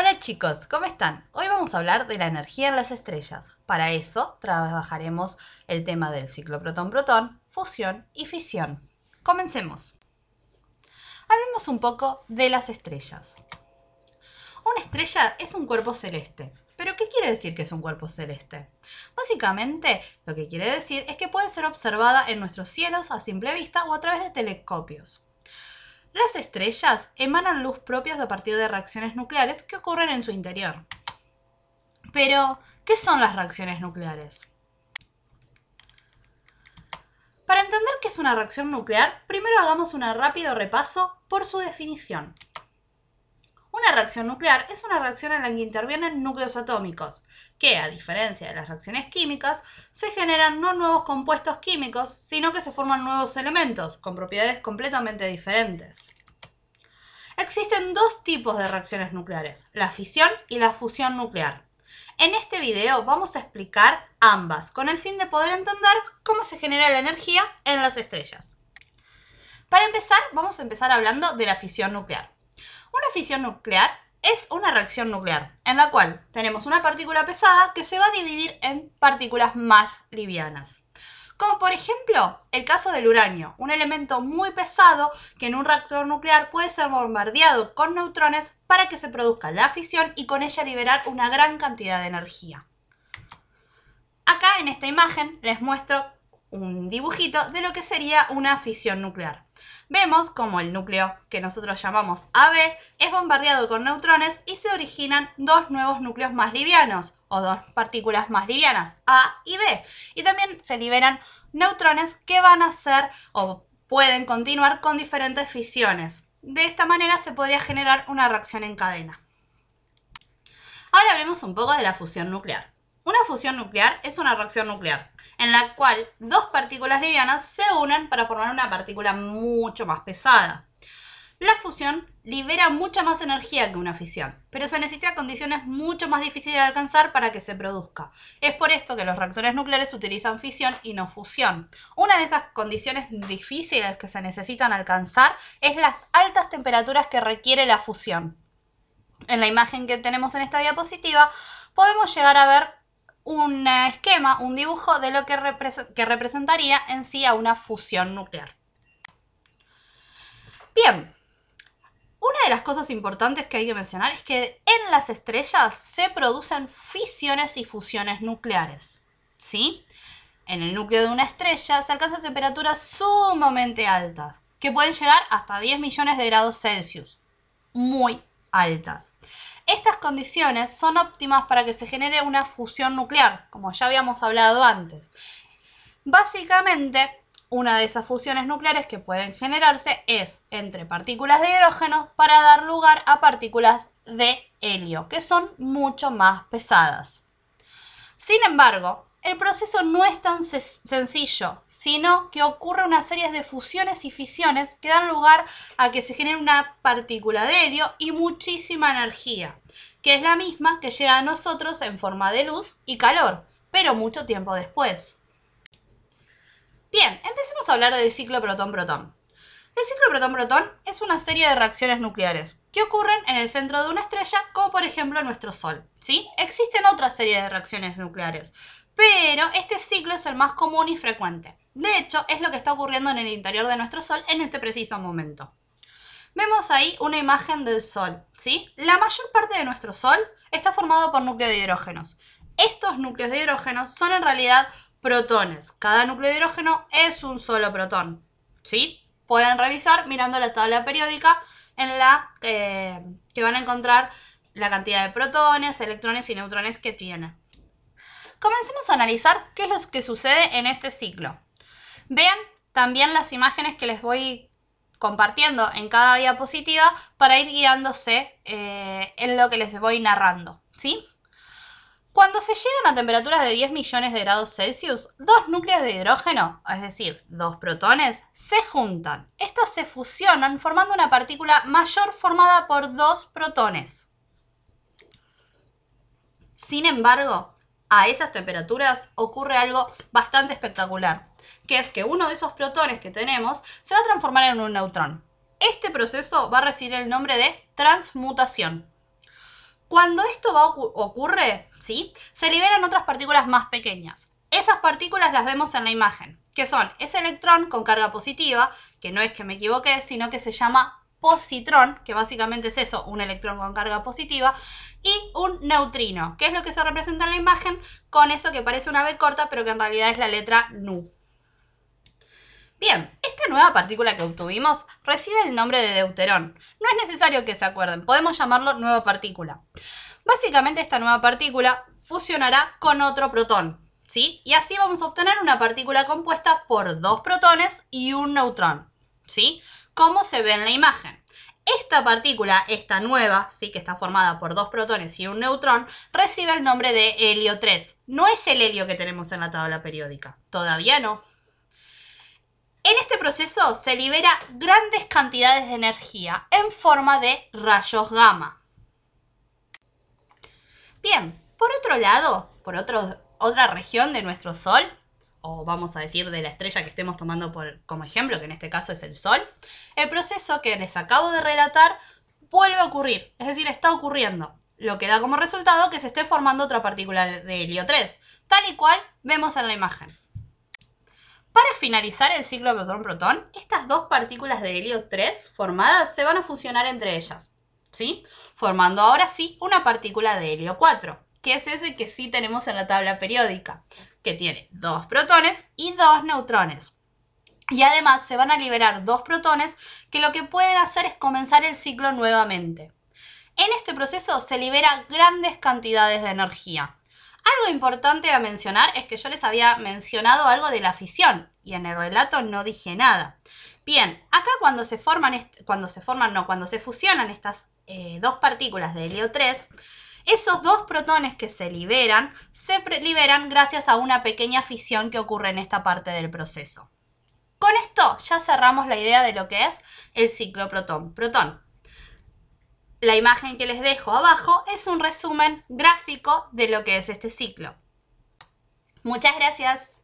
Hola chicos, ¿cómo están? Hoy vamos a hablar de la energía en las estrellas. Para eso trabajaremos el tema del ciclo protón-protón, fusión y fisión. Comencemos. Hablemos un poco de las estrellas. Una estrella es un cuerpo celeste. ¿Pero qué quiere decir que es un cuerpo celeste? Básicamente, lo que quiere decir es que puede ser observada en nuestros cielos a simple vista o a través de telescopios. Las estrellas emanan luz propias a partir de reacciones nucleares que ocurren en su interior. Pero, ¿qué son las reacciones nucleares? Para entender qué es una reacción nuclear, primero hagamos un rápido repaso por su definición. Una reacción nuclear es una reacción en la que intervienen núcleos atómicos, que, a diferencia de las reacciones químicas, se generan no nuevos compuestos químicos, sino que se forman nuevos elementos, con propiedades completamente diferentes. Existen dos tipos de reacciones nucleares, la fisión y la fusión nuclear. En este video vamos a explicar ambas, con el fin de poder entender cómo se genera la energía en las estrellas. Para empezar, vamos a empezar hablando de la fisión nuclear. Una fisión nuclear es una reacción nuclear en la cual tenemos una partícula pesada que se va a dividir en partículas más livianas. Como por ejemplo el caso del uranio, un elemento muy pesado que en un reactor nuclear puede ser bombardeado con neutrones para que se produzca la fisión y con ella liberar una gran cantidad de energía. Acá en esta imagen les muestro un dibujito de lo que sería una fisión nuclear. Vemos como el núcleo que nosotros llamamos AB es bombardeado con neutrones y se originan dos nuevos núcleos más livianos o dos partículas más livianas, A y B. Y también se liberan neutrones que van a ser o pueden continuar con diferentes fisiones. De esta manera se podría generar una reacción en cadena. Ahora hablemos un poco de la fusión nuclear. Una fusión nuclear es una reacción nuclear en la cual dos partículas livianas se unen para formar una partícula mucho más pesada. La fusión libera mucha más energía que una fisión, pero se necesitan condiciones mucho más difíciles de alcanzar para que se produzca. Es por esto que los reactores nucleares utilizan fisión y no fusión. Una de esas condiciones difíciles que se necesitan alcanzar es las altas temperaturas que requiere la fusión. En la imagen que tenemos en esta diapositiva podemos llegar a ver un esquema, un dibujo de lo que, representaría en sí a una fusión nuclear. Bien, una de las cosas importantes que hay que mencionar es que en las estrellas se producen fisiones y fusiones nucleares. ¿Sí? En el núcleo de una estrella se alcanzan temperaturas sumamente altas, que pueden llegar hasta 10 millones de grados Celsius. Muy altas. Estas condiciones son óptimas para que se genere una fusión nuclear, como ya habíamos hablado antes. Básicamente, una de esas fusiones nucleares que pueden generarse es entre partículas de hidrógeno para dar lugar a partículas de helio, que son mucho más pesadas. Sin embargo, el proceso no es tan sencillo, sino que ocurre una serie de fusiones y fisiones que dan lugar a que se genere una partícula de helio y muchísima energía, que es la misma que llega a nosotros en forma de luz y calor, pero mucho tiempo después. Bien, empecemos a hablar del ciclo protón-protón. El ciclo protón-protón es una serie de reacciones nucleares que ocurren en el centro de una estrella, como por ejemplo nuestro Sol. ¿sí? Existen otras series de reacciones nucleares, pero este ciclo es el más común y frecuente. De hecho, es lo que está ocurriendo en el interior de nuestro Sol en este preciso momento. Vemos ahí una imagen del Sol, ¿sí? La mayor parte de nuestro Sol está formado por núcleos de hidrógenos. Estos núcleos de hidrógenos son en realidad protones. Cada núcleo de hidrógeno es un solo protón, ¿sí? Pueden revisar mirando la tabla periódica en la eh, que van a encontrar la cantidad de protones, electrones y neutrones que tiene comencemos a analizar qué es lo que sucede en este ciclo. Vean también las imágenes que les voy compartiendo en cada diapositiva para ir guiándose eh, en lo que les voy narrando. ¿sí? Cuando se llegan a temperaturas de 10 millones de grados Celsius, dos núcleos de hidrógeno, es decir, dos protones, se juntan. Estos se fusionan formando una partícula mayor formada por dos protones. Sin embargo, a esas temperaturas ocurre algo bastante espectacular, que es que uno de esos protones que tenemos se va a transformar en un neutrón. Este proceso va a recibir el nombre de transmutación. Cuando esto va ocurre, ¿sí? se liberan otras partículas más pequeñas. Esas partículas las vemos en la imagen, que son ese electrón con carga positiva, que no es que me equivoque, sino que se llama positrón, que básicamente es eso, un electrón con carga positiva, y un neutrino, que es lo que se representa en la imagen con eso que parece una B corta, pero que en realidad es la letra nu. Bien, esta nueva partícula que obtuvimos recibe el nombre de deuterón. No es necesario que se acuerden, podemos llamarlo nueva partícula. Básicamente esta nueva partícula fusionará con otro protón, ¿sí? Y así vamos a obtener una partícula compuesta por dos protones y un neutrón, ¿sí? sí como se ve en la imagen. Esta partícula, esta nueva, sí que está formada por dos protones y un neutrón, recibe el nombre de helio 3. No es el helio que tenemos en la tabla periódica, todavía no. En este proceso se libera grandes cantidades de energía en forma de rayos gamma. Bien, por otro lado, por otra región de nuestro Sol, o vamos a decir de la estrella que estemos tomando como ejemplo, que en este caso es el Sol, el proceso que les acabo de relatar vuelve a ocurrir, es decir, está ocurriendo, lo que da como resultado que se esté formando otra partícula de helio 3, tal y cual vemos en la imagen. Para finalizar el ciclo protón-protón, estas dos partículas de helio 3 formadas se van a fusionar entre ellas, ¿sí? Formando ahora sí una partícula de helio 4 que es ese que sí tenemos en la tabla periódica, que tiene dos protones y dos neutrones. Y además se van a liberar dos protones que lo que pueden hacer es comenzar el ciclo nuevamente. En este proceso se libera grandes cantidades de energía. Algo importante a mencionar es que yo les había mencionado algo de la fisión y en el relato no dije nada. Bien, acá cuando se forman, cuando se forman, no, cuando se fusionan estas eh, dos partículas de helio 3, esos dos protones que se liberan, se liberan gracias a una pequeña fisión que ocurre en esta parte del proceso. Con esto ya cerramos la idea de lo que es el ciclo protón-protón. La imagen que les dejo abajo es un resumen gráfico de lo que es este ciclo. Muchas gracias.